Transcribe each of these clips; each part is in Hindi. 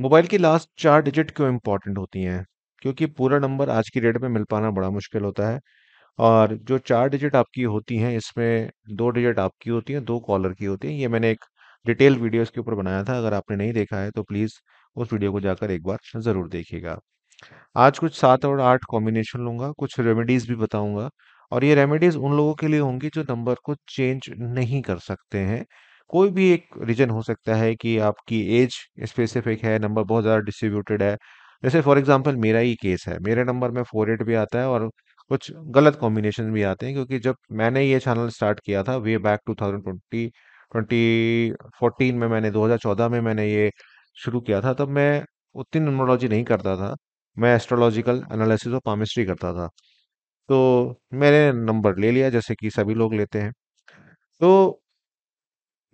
मोबाइल की लास्ट चार डिजिट क्यों इम्पोर्टेंट होती हैं क्योंकि पूरा नंबर आज की डेट में मिल पाना बड़ा मुश्किल होता है और जो चार डिजिट आपकी होती हैं इसमें दो डिजिट आपकी होती हैं दो कॉलर की होती हैं ये मैंने एक डिटेल वीडियो इसके ऊपर बनाया था अगर आपने नहीं देखा है तो प्लीज़ उस वीडियो को जाकर एक बार ज़रूर देखिएगा आज कुछ सात और आठ कॉम्बिनेशन लूँगा कुछ रेमेडीज़ भी बताऊँगा और ये रेमेडीज़ उन लोगों के लिए होंगी जो नंबर को चेंज नहीं कर सकते हैं कोई भी एक रीजन हो सकता है कि आपकी एज स्पेसिफिक है नंबर बहुत ज़्यादा डिस्ट्रीब्यूटेड है जैसे फॉर एग्जाम्पल मेरा ही केस है मेरे नंबर में फोर एट भी आता है और कुछ गलत कॉम्बिनेशन भी आते हैं क्योंकि जब मैंने ये चैनल स्टार्ट किया था way back two thousand twenty twenty fourteen में मैंने दो हज़ार चौदह में मैंने ये शुरू किया था तब मैं उतनी न्यूमरोलॉजी नहीं करता था मैं एस्ट्रोलॉजिकल एनालिसिस और पामिस्ट्री करता था तो मैंने नंबर ले लिया जैसे कि सभी लोग लेते हैं तो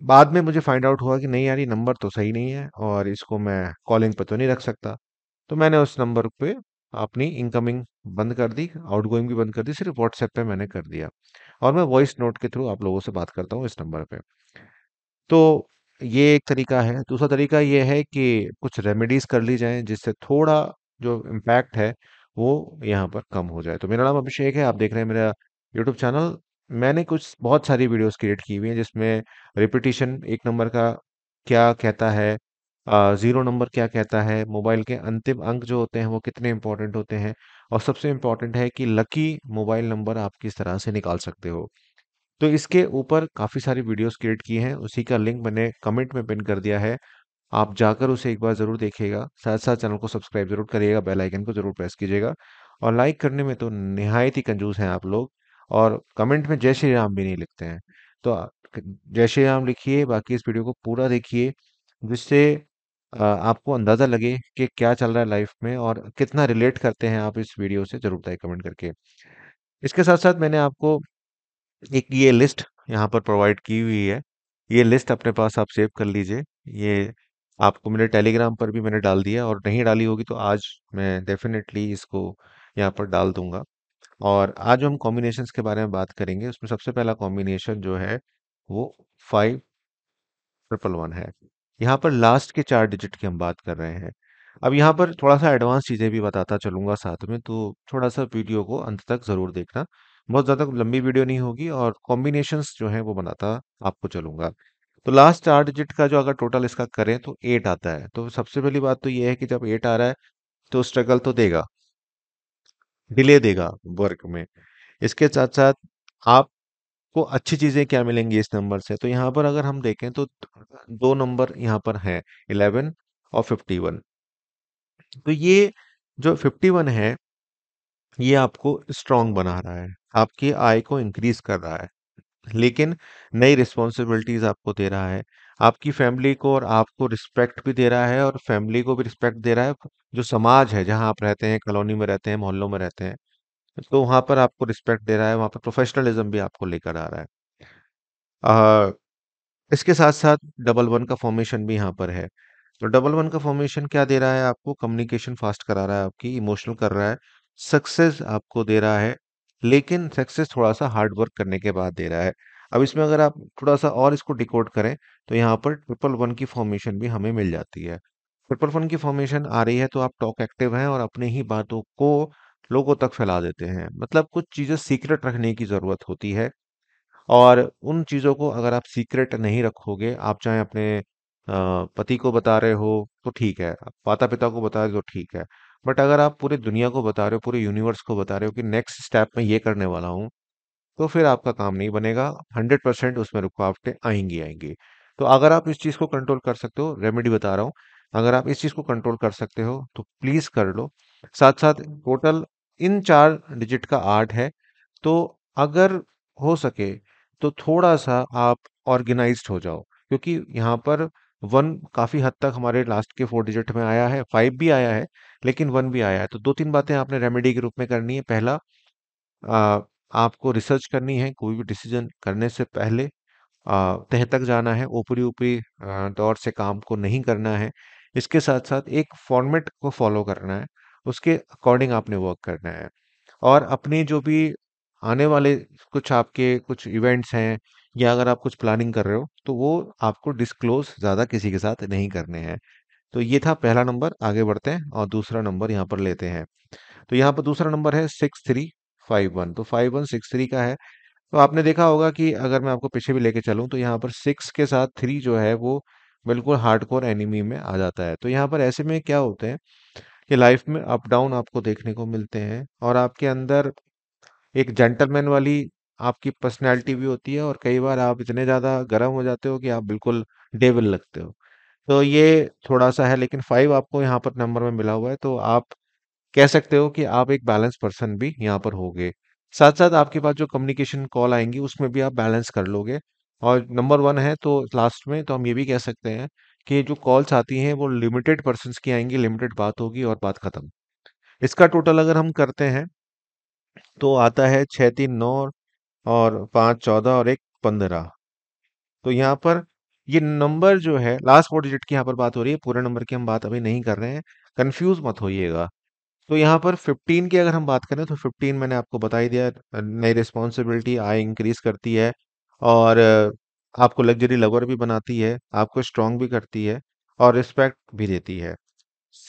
बाद में मुझे फाइंड आउट हुआ कि नहीं यार ये नंबर तो सही नहीं है और इसको मैं कॉलिंग पर तो नहीं रख सकता तो मैंने उस नंबर पे अपनी इनकमिंग बंद कर दी आउटगोइंग भी बंद कर दी सिर्फ व्हाट्सएप पे मैंने कर दिया और मैं वॉइस नोट के थ्रू आप लोगों से बात करता हूँ इस नंबर पे तो ये एक तरीका है दूसरा तरीका ये है कि कुछ रेमेडीज़ कर ली जाए जिससे थोड़ा जो इम्पैक्ट है वो यहाँ पर कम हो जाए तो मेरा नाम अभिषेक है आप देख रहे हैं मेरा यूट्यूब चैनल मैंने कुछ बहुत सारी वीडियोस क्रिएट की हुई हैं जिसमें रिपीटेशन एक नंबर का क्या कहता है ज़ीरो नंबर क्या कहता है मोबाइल के अंतिम अंक जो होते हैं वो कितने इंपॉर्टेंट होते हैं और सबसे इम्पॉर्टेंट है कि लकी मोबाइल नंबर आप किस तरह से निकाल सकते हो तो इसके ऊपर काफ़ी सारी वीडियोस क्रिएट की हैं उसी का लिंक मैंने कमेंट में पिन कर दिया है आप जाकर उसे एक बार ज़रूर देखिएगा साथ साथ चैनल को सब्सक्राइब जरूर करिएगा बेल आइकन को ज़रूर प्रेस कीजिएगा और लाइक करने में तो नहायत ही कंजूस हैं आप लोग और कमेंट में जय श्री राम भी नहीं लिखते हैं तो जय श्री राम लिखिए बाकी इस वीडियो को पूरा देखिए जिससे आपको अंदाज़ा लगे कि क्या चल रहा है लाइफ में और कितना रिलेट करते हैं आप इस वीडियो से ज़रूर बताइए कमेंट करके इसके साथ साथ मैंने आपको एक ये लिस्ट यहाँ पर प्रोवाइड की हुई है ये लिस्ट अपने पास आप सेव कर लीजिए ये आपको मेरे टेलीग्राम पर भी मैंने डाल दिया और नहीं डाली होगी तो आज मैं डेफिनेटली इसको यहाँ पर डाल दूंगा और आज हम कॉम्बिनेशन के बारे में बात करेंगे उसमें सबसे पहला कॉम्बिनेशन जो है वो फाइव ट्रिपल वन है यहाँ पर लास्ट के चार डिजिट की हम बात कर रहे हैं अब यहाँ पर थोड़ा सा एडवांस चीज़ें भी बताता चलूंगा साथ में तो थोड़ा सा वीडियो को अंत तक ज़रूर देखना बहुत ज़्यादा लंबी वीडियो नहीं होगी और कॉम्बिनेशंस जो है वो बनाता आपको चलूंगा तो लास्ट चार डिजिट का जो अगर टोटल इसका करें तो एट आता है तो सबसे पहली बात तो ये है कि जब एट आ रहा है तो स्ट्रगल तो देगा डिले देगा वर्क में इसके साथ साथ आपको अच्छी चीज़ें क्या मिलेंगी इस नंबर से तो यहाँ पर अगर हम देखें तो दो नंबर यहाँ पर है इलेवन और फिफ्टी वन तो ये जो फिफ्टी वन है ये आपको स्ट्रांग बना रहा है आपकी आय को इंक्रीज कर रहा है लेकिन नई रिस्पॉन्सिबिलिटीज आपको दे रहा है आपकी फैमिली को और आपको रिस्पेक्ट भी दे रहा है और फैमिली को भी रिस्पेक्ट दे रहा है जो समाज है जहाँ आप रहते हैं कॉलोनी में रहते हैं मोहल्लों में रहते हैं तो वहाँ पर आपको रिस्पेक्ट दे रहा है वहाँ पर प्रोफेशनलिज्म भी आपको लेकर आ रहा है आ, इसके साथ साथ डबल वन का फॉर्मेशन भी यहाँ पर है तो डबल वन का फॉर्मेशन क्या दे रहा है आपको कम्युनिकेशन फास्ट करा रहा है आपकी इमोशनल कर रहा है सक्सेस आपको दे रहा है लेकिन सक्सेस थोड़ा सा हार्ड वर्क करने के बाद दे रहा है अब इसमें अगर आप थोड़ा सा और इसको डिकोड करें तो यहाँ पर ट्रिपल वन की फॉर्मेशन भी हमें मिल जाती है ट्रिपल वन की फॉर्मेशन आ रही है तो आप टॉक एक्टिव हैं और अपने ही बातों को लोगों तक फैला देते हैं मतलब कुछ चीज़ें सीक्रेट रखने की ज़रूरत होती है और उन चीज़ों को अगर आप सीक्रेट नहीं रखोगे आप चाहे अपने पति को बता रहे हो तो ठीक है माता पिता को बता रहे हो तो ठीक है बट अगर आप पूरे दुनिया को बता रहे हो पूरे यूनिवर्स को बता रहे हो कि नेक्स्ट स्टेप में ये करने वाला हूँ तो फिर आपका काम नहीं बनेगा हंड्रेड परसेंट उसमें रुकावटें आएंगी आएंगी तो अगर आप इस चीज़ को कंट्रोल कर सकते हो रेमेडी बता रहा हूँ अगर आप इस चीज़ को कंट्रोल कर सकते हो तो प्लीज़ कर लो साथ साथ टोटल इन चार डिजिट का आर्ट है तो अगर हो सके तो थोड़ा सा आप ऑर्गेनाइज्ड हो जाओ क्योंकि यहाँ पर वन काफ़ी हद तक हमारे लास्ट के फोर डिजिट में आया है फाइव भी आया है लेकिन वन भी आया है तो दो तीन बातें आपने रेमेडी के रूप में करनी है पहला आ, आपको रिसर्च करनी है कोई भी डिसीजन करने से पहले तह तक जाना है ऊपरी ऊपरी तौर से काम को नहीं करना है इसके साथ साथ एक फॉर्मेट को फॉलो करना है उसके अकॉर्डिंग आपने वर्क करना है और अपने जो भी आने वाले कुछ आपके कुछ इवेंट्स हैं या अगर आप कुछ प्लानिंग कर रहे हो तो वो आपको डिस्क्लोज ज़्यादा किसी के साथ नहीं करने हैं तो ये था पहला नंबर आगे बढ़ते हैं और दूसरा नंबर यहाँ पर लेते हैं तो यहाँ पर दूसरा नंबर है सिक्स थ्री फाइव वन तो फाइव वन सिक्स थ्री का है तो आपने देखा होगा कि अगर मैं आपको पीछे भी लेके चलूँ तो यहाँ पर सिक्स के साथ थ्री जो है वो बिल्कुल हार्डकोर एनिमी में आ जाता है तो यहाँ पर ऐसे में क्या होते हैं कि लाइफ में अप डाउन आपको देखने को मिलते हैं और आपके अंदर एक जेंटलमैन वाली आपकी पर्सनैलिटी भी होती है और कई बार आप इतने ज़्यादा गर्म हो जाते हो कि आप बिल्कुल डेविल लगते हो तो ये थोड़ा सा है लेकिन फाइव आपको यहाँ पर नंबर में मिला हुआ है तो आप कह सकते हो कि आप एक बैलेंस पर्सन भी यहाँ पर होगे साथ साथ आपके पास जो कम्युनिकेशन कॉल आएंगी उसमें भी आप बैलेंस कर लोगे और नंबर वन है तो लास्ट में तो हम ये भी कह सकते हैं कि जो कॉल्स आती हैं वो लिमिटेड पर्सन की आएंगी लिमिटेड बात होगी और बात खत्म इसका टोटल अगर हम करते हैं तो आता है छः तीन नौ और पाँच चौदह और एक पंद्रह तो यहाँ पर ये नंबर जो है लास्ट फोर डिजिट की यहाँ पर बात हो रही है पूरे नंबर की हम बात अभी नहीं कर रहे हैं कन्फ्यूज़ मत होइएगा तो यहाँ पर 15 की अगर हम बात करें तो 15 मैंने आपको बता ही दिया नई रिस्पॉन्सिबिलिटी आय इंक्रीज करती है और आपको लग्जरी लवर भी बनाती है आपको स्ट्रांग भी करती है और रिस्पेक्ट भी देती है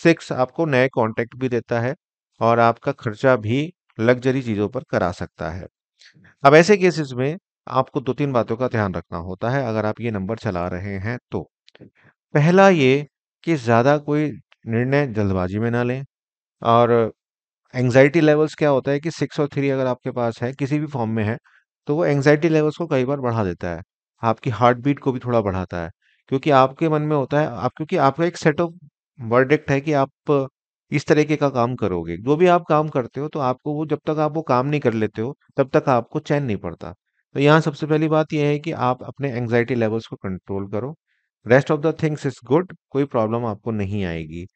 सिक्स आपको नए कॉन्टेक्ट भी देता है और आपका खर्चा भी लग्जरी चीज़ों पर करा सकता है अब ऐसे केसेस में आपको दो तीन बातों का ध्यान रखना होता है अगर आप ये नंबर चला रहे हैं तो पहला ये कि ज़्यादा कोई निर्णय जल्दबाजी में ना लें और एंग्जाइटी लेवल्स क्या होता है कि सिक्स और थ्री अगर आपके पास है किसी भी फॉर्म में है तो वो एंगजाइटी लेवल्स को कई बार बढ़ा देता है आपकी हार्ट बीट को भी थोड़ा बढ़ाता है क्योंकि आपके मन में होता है आप क्योंकि आपका एक सेट ऑफ वर्डिक्ट है कि आप इस तरीके का काम करोगे जो भी आप काम करते हो तो आपको वो जब तक आप वो काम नहीं कर लेते हो तब तक आपको चैन नहीं पड़ता तो यहाँ सबसे पहली बात यह है कि आप अपने एंग्जाइटी लेवल्स को कंट्रोल करो rest of the things is good कोई प्रॉब्लम आपको नहीं आएगी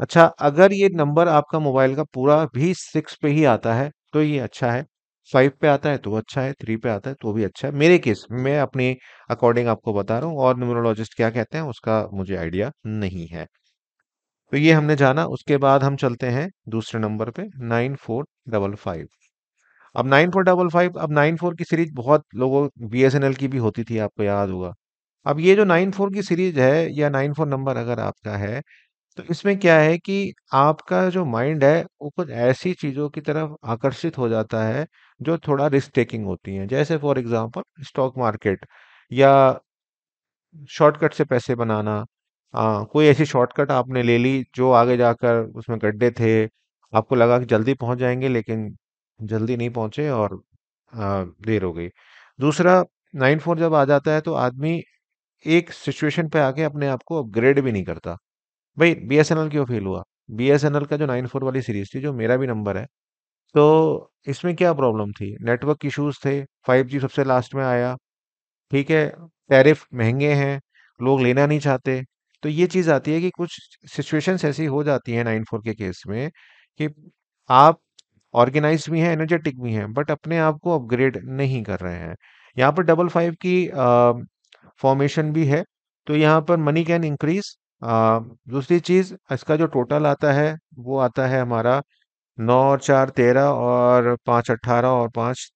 अच्छा अगर ये नंबर आपका मोबाइल का पूरा भी सिक्स पे ही आता है तो ये अच्छा है फाइव पे आता है तो अच्छा है थ्री पे आता है तो भी अच्छा है मेरे केस मैं अपने अकॉर्डिंग आपको बता रहा हूँ और न्यूमरोलॉजिस्ट क्या कहते हैं उसका मुझे आइडिया नहीं है तो ये हमने जाना उसके बाद हम चलते हैं दूसरे नंबर पे नाइन फोर डबल फाइव अब नाइन फोर डबल फाइव अब नाइन फोर की सीरीज बहुत लोगों बी एस एन एल की भी होती थी आपको याद होगा अब ये जो नाइन फोर की सीरीज है या नाइन फोर नंबर अगर आपका है तो इसमें क्या है कि आपका जो माइंड है, वो कुछ ऐसी चीज़ों की तरफ आकर्षित हो जाता है, जो थोड़ा रिस्क टेकिंग होती है जैसे फॉर एग्ज़ाम्पल स्टॉक मार्केट या शॉर्टकट से पैसे बनाना। आ, कोई ऐसी शॉर्टकट आपने ले ली, जो आगे जाकर उसमें गड्ढे थे, आपको लगा कि जल्दी पहुंच जाएंगे लेकिन जल्दी नहीं पहुँचे और आ, देर हो गई। दूसरा नाइन फोर जब आ जाता है, तो आदमी एक सिचुएशन पे आके अपने आप को अपग्रेड भी नहीं करता। भाई एल क्यों फेल हुआ? एल का जो फोर वाली सीरीज़ थी, जो मेरा भी नंबर है, तो इसमें क्या प्रॉब्लम थी? नेटवर्क इशूज थे, जी सबसे लास्ट में आया, ठीक है? टैरिफ महंगे हैं, लोग लेना नहीं चाहते। तो ये चीज़ आती है कि कुछ सिचुएशंस ऐसी हो जाती हैं फोर के केस में कि आप ऑर्गेनाइज़ भी हैं, एनर्जेटिक भी हैं, बट अपने आप को अपग्रेड नहीं कर रहे हैं। यहाँ पर डबल फाइव की फ़ॉर्मेशन भी है, तो यहाँ पर मनी कैन इंक्रीज़ दूसरी चीज़ इसका जो टोटल आता है वो आता है हमारा नौ और चार तेरह और पाँच अट्ठारह और पाँच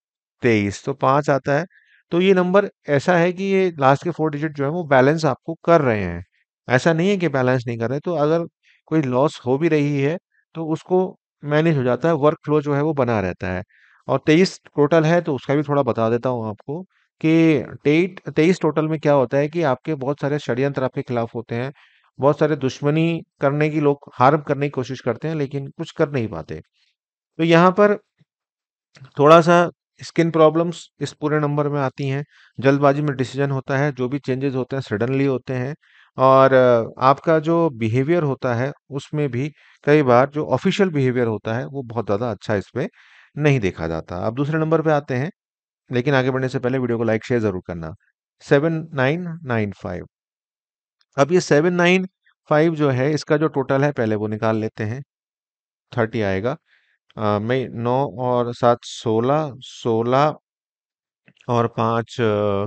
तेईस तो पाँच आता है तो ये नंबर ऐसा है कि ये लास्ट के फोर डिजिट जो है वो बैलेंस आपको कर रहे हैं ऐसा नहीं है कि बैलेंस नहीं कर रहे तो अगर कोई लॉस हो भी रही है तो उसको मैनेज हो जाता है वर्क फ्लो जो है वो बना रहता है और तेईस टोटल है तो उसका भी थोड़ा बता देता हूँ आपको कि तेईस टोटल में क्या होता है कि आपके बहुत सारे षड्यंत्र आपके खिलाफ होते हैं बहुत सारे दुश्मनी करने की लोग हार्म करने की कोशिश करते हैं लेकिन कुछ कर नहीं पाते तो यहाँ पर थोड़ा सा स्किन प्रॉब्लम्स इस पूरे नंबर में आती हैं जल्दबाजी में डिसीजन होता है जो भी चेंजेस होते हैं सडनली होते हैं और आपका जो बिहेवियर होता है उसमें भी कई बार जो ऑफिशियल बिहेवियर होता है वो बहुत ज़्यादा अच्छा इसमें नहीं देखा जाता आप दूसरे नंबर पर आते हैं लेकिन आगे बढ़ने से पहले वीडियो को लाइक शेयर ज़रूर करना सेवन नाइन नाइन फाइव अब ये सेवन नाइन फाइव जो है इसका जो टोटल है पहले वो निकाल लेते हैं थर्टी आएगा मैं नौ और सात सोलह सोलह और पाँच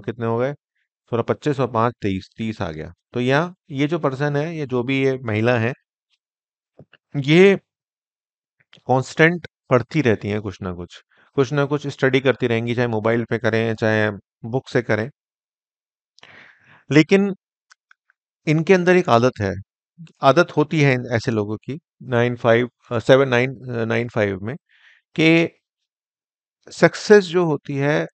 कितने हो गए सोलह पच्चीस और पाँच तेईस तीस आ गया तो यहाँ ये जो पर्सन है ये जो भी ये महिला है ये कांस्टेंट पढ़ती रहती हैं कुछ ना कुछ कुछ ना कुछ स्टडी करती रहेंगी चाहे मोबाइल पे करें चाहे बुक से करें लेकिन इनके अंदर एक आदत है आदत होती है ऐसे लोगों की nine five seven nine nine five में कि सक्सेस जो होती है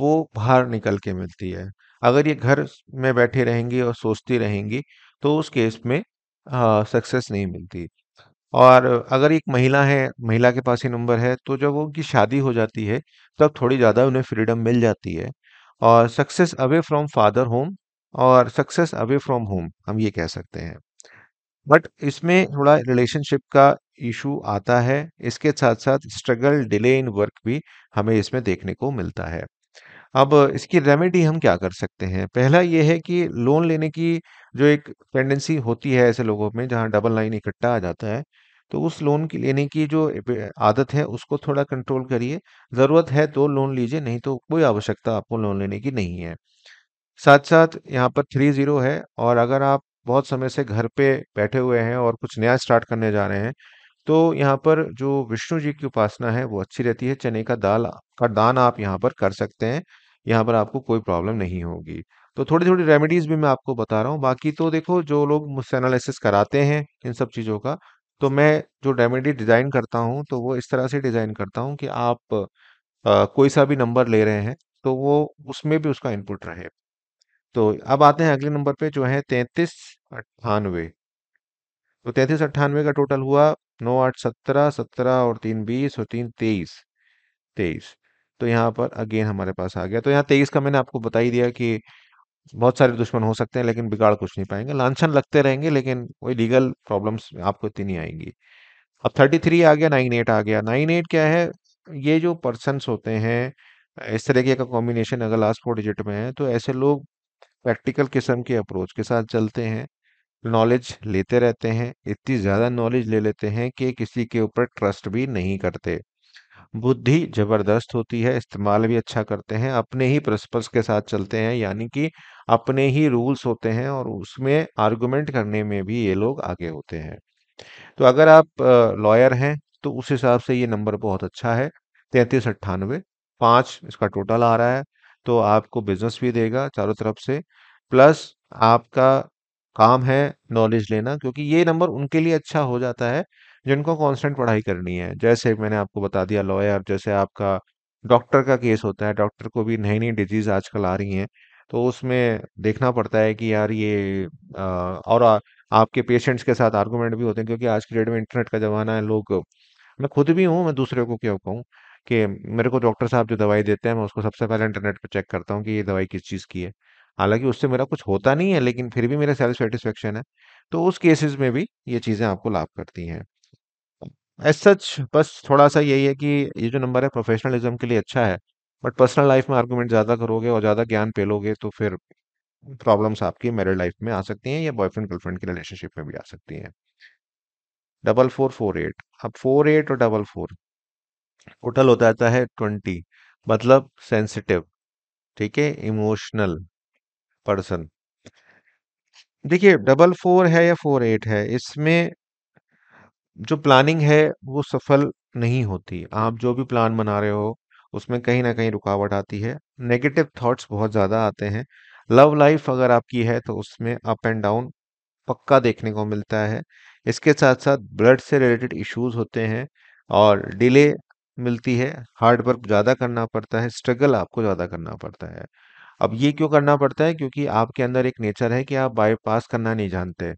वो बाहर निकल के मिलती है अगर ये घर में बैठे रहेंगी और सोचती रहेंगी तो उस केस में सक्सेस नहीं मिलती और अगर एक महिला है महिला के पास ही नंबर है तो जब उनकी शादी हो जाती है तब थोड़ी ज़्यादा उन्हें फ्रीडम मिल जाती है और success away from father home और सक्सेस अवे फ्रॉम होम हम ये कह सकते हैं बट इसमें थोड़ा रिलेशनशिप का इशू आता है इसके साथ साथ स्ट्रगल डिले इन वर्क भी हमें इसमें देखने को मिलता है अब इसकी रेमेडी हम क्या कर सकते हैं पहला ये है कि लोन लेने की जो एक टेंडेंसी होती है ऐसे लोगों में जहाँ डबल लाइन इकट्ठा आ जाता है तो उस लोन की लेने की जो आदत है उसको थोड़ा कंट्रोल करिए ज़रूरत है तो लोन लीजिए नहीं तो कोई आवश्यकता आपको लोन लेने की नहीं है साथ साथ यहाँ पर थ्री जीरो है और अगर आप बहुत समय से घर पे बैठे हुए हैं और कुछ नया स्टार्ट करने जा रहे हैं तो यहाँ पर जो विष्णु जी की उपासना है वो अच्छी रहती है चने का दाल का दान आप यहाँ पर कर सकते हैं यहाँ पर आपको कोई प्रॉब्लम नहीं होगी तो थोड़ी थोड़ी रेमेडीज भी मैं आपको बता रहा हूँ बाकी तो देखो जो लोग मुझसे एनालिसिस कराते हैं इन सब चीज़ों का तो मैं जो रेमेडी डिज़ाइन करता हूँ तो वो इस तरह से डिज़ाइन करता हूँ कि आप आ, कोई सा भी नंबर ले रहे हैं तो वो उसमें भी उसका इनपुट रहे तो अब आते हैं अगले नंबर पे जो है तैतीस अट्ठानवे तो तैतीस अट्ठानवे का टोटल हुआ नौ आठ सत्रह सत्रह और तीन बीस और तीन तेईस तेईस तो यहाँ पर अगेन हमारे पास आ गया तो यहाँ तेईस का मैंने आपको बता ही दिया कि बहुत सारे दुश्मन हो सकते हैं लेकिन बिगाड़ कुछ नहीं पाएंगे लाछन लगते रहेंगे लेकिन कोई लीगल प्रॉब्लम्स आपको इतनी नहीं आएंगी अब थर्टी थ्री आ गया नाइन एट आ गया नाइन एट क्या है ये जो पर्सनस होते हैं इस तरीके का कॉम्बिनेशन अगर लास्ट फोर डिजिट में है तो ऐसे लोग प्रैक्टिकल किस्म के अप्रोच के साथ चलते हैं नॉलेज लेते रहते हैं इतनी ज़्यादा नॉलेज ले लेते हैं कि किसी के ऊपर ट्रस्ट भी नहीं करते बुद्धि जबरदस्त होती है इस्तेमाल भी अच्छा करते हैं अपने ही प्रिंसिपल्स के साथ चलते हैं यानी कि अपने ही रूल्स होते हैं और उसमें आर्गुमेंट करने में भी ये लोग आगे होते हैं तो अगर आप लॉयर हैं तो उस हिसाब से ये नंबर बहुत अच्छा है तैंतीस अट्ठानवे पाँच इसका टोटल आ रहा है तो आपको बिजनेस भी देगा चारों तरफ से प्लस आपका काम है नॉलेज लेना क्योंकि ये नंबर उनके लिए अच्छा हो जाता है जिनको कॉन्स्टेंट पढ़ाई करनी है जैसे मैंने आपको बता दिया लॉयर जैसे आपका डॉक्टर का केस होता है डॉक्टर को भी नई नई डिजीज आजकल आ रही हैं तो उसमें देखना पड़ता है कि यार ये आ, और आ, आपके पेशेंट्स के साथ आर्गूमेंट भी होते हैं क्योंकि आज की डेट में इंटरनेट का ज़माना है लोग मैं खुद भी हूँ मैं दूसरे को क्यों कहूँ कि मेरे को डॉक्टर साहब जो दवाई देते हैं मैं उसको सबसे पहले इंटरनेट पर चेक करता हूँ कि ये दवाई किस चीज़ की है हालांकि उससे मेरा कुछ होता नहीं है लेकिन फिर भी मेरा सेल्फ सेटिस्फेक्शन है तो उस केसेस में भी ये चीज़ें आपको लाभ करती हैं एज सच बस थोड़ा सा यही है कि ये जो नंबर है प्रोफेशनलिज्म के लिए अच्छा है बट पर्सनल लाइफ में आर्गूमेंट ज़्यादा करोगे और ज़्यादा ज्ञान पेलोगे तो फिर प्रॉब्लम्स आपकी मैरिड लाइफ में आ सकती हैं या बॉयफ्रेंड गर्लफ्रेंड की रिलेशनशिप में भी आ सकती हैं डबल फोर फोर एट अब फोर एट और डबल फोर टोटल होता जाता है ट्वेंटी मतलब सेंसिटिव ठीक है इमोशनल पर्सन देखिए डबल फोर है या फोर एट है इसमें जो प्लानिंग है वो सफल नहीं होती आप जो भी प्लान बना रहे हो उसमें कहीं ना कहीं रुकावट आती है नेगेटिव थॉट्स बहुत ज़्यादा आते हैं लव लाइफ अगर आपकी है तो उसमें अप एंड डाउन पक्का देखने को मिलता है इसके साथ साथ ब्लड से रिलेटेड इश्यूज होते हैं और डिले मिलती है हार्ड वर्क ज़्यादा करना पड़ता है स्ट्रगल आपको ज़्यादा करना पड़ता है अब ये क्यों करना पड़ता है क्योंकि आपके अंदर एक नेचर है कि आप बाईपास करना नहीं जानते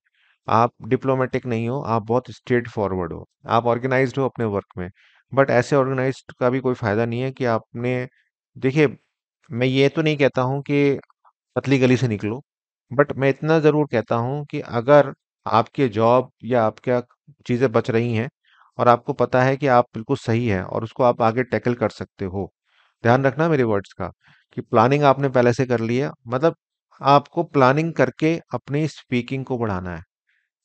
आप डिप्लोमेटिक नहीं हो आप बहुत स्ट्रेट फॉरवर्ड हो आप ऑर्गेनाइज्ड हो अपने वर्क में बट ऐसे ऑर्गेनाइज का भी कोई फ़ायदा नहीं है कि आपने देखिए मैं ये तो नहीं कहता हूँ कि पतली गली से निकलो बट मैं इतना ज़रूर कहता हूँ कि अगर आपके जॉब या आपका चीज़ें बच रही हैं और आपको पता है कि आप बिल्कुल सही हैं और उसको आप आगे टैकल कर सकते हो ध्यान रखना मेरे वर्ड्स का कि प्लानिंग आपने पहले से कर ली है मतलब आपको प्लानिंग करके अपनी स्पीकिंग को बढ़ाना है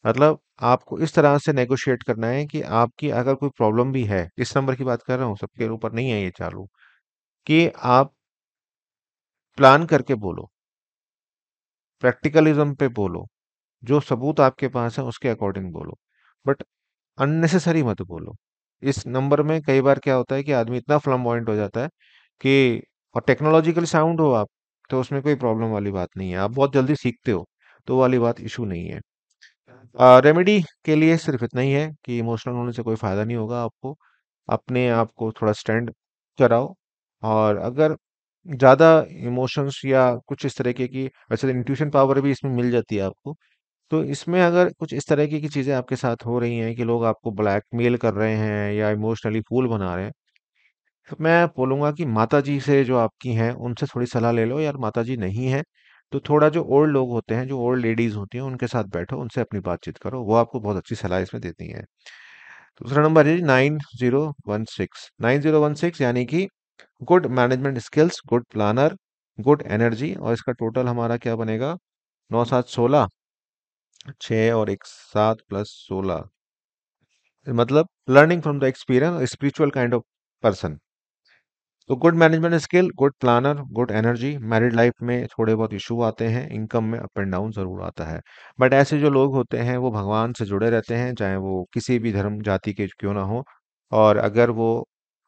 मतलब आपको इस तरह से नेगोशिएट करना है कि आपकी अगर कोई प्रॉब्लम भी है इस नंबर की बात कर रहा हूँ सबके ऊपर नहीं है ये चालू कि आप प्लान करके बोलो प्रैक्टिकलिज्म पे बोलो जो सबूत आपके पास है उसके अकॉर्डिंग बोलो बट अननेसेसरी मत बोलो इस नंबर में कई बार क्या होता है कि आदमी इतना फ्लम पॉइंट हो जाता है कि और टेक्नोलॉजिकली साउंड हो आप तो उसमें कोई प्रॉब्लम वाली बात नहीं है आप बहुत जल्दी सीखते हो तो वाली बात इशू नहीं है रेमेडी के लिए सिर्फ इतना ही है कि इमोशनल होने से कोई फ़ायदा नहीं होगा आपको अपने आप को थोड़ा स्टैंड कराओ और अगर ज़्यादा इमोशंस या कुछ इस तरीके की वैसे इंट्यूशन तो पावर भी इसमें मिल जाती है आपको तो इसमें अगर कुछ इस तरह की की चीज़ें आपके साथ हो रही हैं कि लोग आपको ब्लैकमेल कर रहे हैं या इमोशनली फ़ूल बना रहे हैं, तो मैं बोलूँगा कि माता जी से जो आपकी हैं, उनसे थोड़ी सलाह ले लो, यार माता जी नहीं है तो थोड़ा जो ओल्ड लोग होते हैं, जो ओल्ड लेडीज़ होती हैं, उनके साथ बैठो, उनसे अपनी बातचीत करो, वो आपको बहुत अच्छी सलाह इसमें देती हैं। दूसरा नंबर है वन सिक्स यानी कि good management skills, good planner, good energy और इसका टोटल हमारा क्या बनेगा नौ सात सोलह छः और एक सात प्लस सोलह मतलब learning from the experience spiritual kind of person तो good management skill good planner good energy married life में थोड़े बहुत इशू आते हैं इनकम में अप एंड डाउन जरूर आता है बट ऐसे जो लोग होते हैं वो भगवान से जुड़े रहते हैं चाहे वो किसी भी धर्म जाति के क्यों ना हो और अगर वो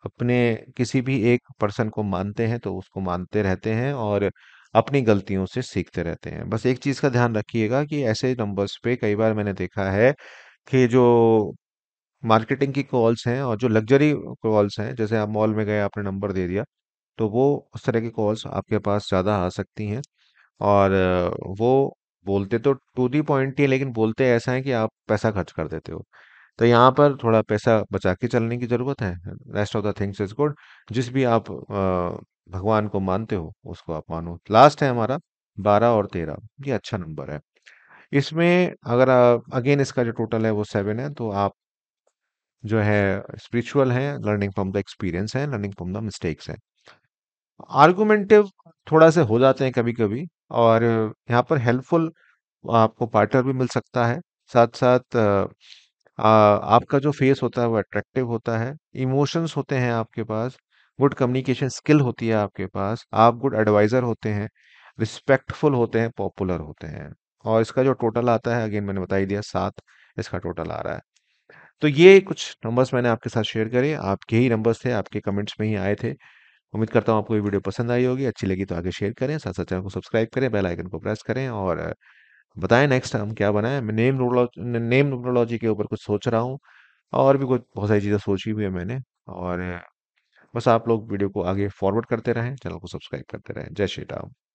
अपने किसी भी एक पर्सन को मानते हैं तो उसको मानते रहते हैं और अपनी गलतियों से सीखते रहते हैं बस एक चीज़ का ध्यान रखिएगा कि ऐसे नंबर्स पे कई बार मैंने देखा है कि जो मार्केटिंग की कॉल्स हैं और जो लग्जरी कॉल्स हैं जैसे आप मॉल में गए आपने नंबर दे दिया तो वो उस तरह की कॉल्स आपके पास ज़्यादा आ सकती हैं और वो बोलते तो टू दी पॉइंट ही है लेकिन बोलते ऐसा है कि आप पैसा खर्च कर देते हो तो यहाँ पर थोड़ा पैसा बचा के चलने की ज़रूरत है rest of the things is good जिस भी आप भगवान को मानते हो उसको आप मानो लास्ट है हमारा बारह और तेरह ये अच्छा नंबर है इसमें अगर अगेन इसका जो टोटल है वो सेवन है तो आप जो है स्पिरिचुअल हैं लर्निंग फ्रॉम द एक्सपीरियंस है लर्निंग फ्रॉम द मिस्टेक्स है आर्गूमेंटिव थोड़ा से हो जाते हैं कभी कभी और यहाँ पर हेल्पफुल आपको पार्टनर भी मिल सकता है साथ साथ आ, आपका जो फेस होता है वो अट्रैक्टिव होता है इमोशंस होते हैं आपके पास गुड कम्युनिकेशन स्किल होती है आपके पास आप गुड एडवाइजर होते हैं रिस्पेक्टफुल होते हैं पॉपुलर होते हैं और इसका जो टोटल आता है अगेन मैंने बताई दिया सात इसका टोटल आ रहा है तो ये कुछ नंबर्स मैंने आपके साथ शेयर करे आपके ही नंबर्स थे आपके कमेंट्स में ही आए थे उम्मीद करता हूँ आपको ये वीडियो पसंद आई होगी अच्छी लगी तो आगे शेयर करें साथ साथ चैनल को सब्सक्राइब करें बेल आइकन को प्रेस करें और बताएं नेक्स्ट हम क्या बनाएं मैं नेम नेम न्यूमरोलॉजी के ऊपर कुछ सोच रहा हूँ और भी कुछ बहुत सारी चीज़ें सोची हुई है मैंने और बस आप लोग वीडियो को आगे फॉरवर्ड करते रहें चैनल को सब्सक्राइब करते रहें जय श्री राम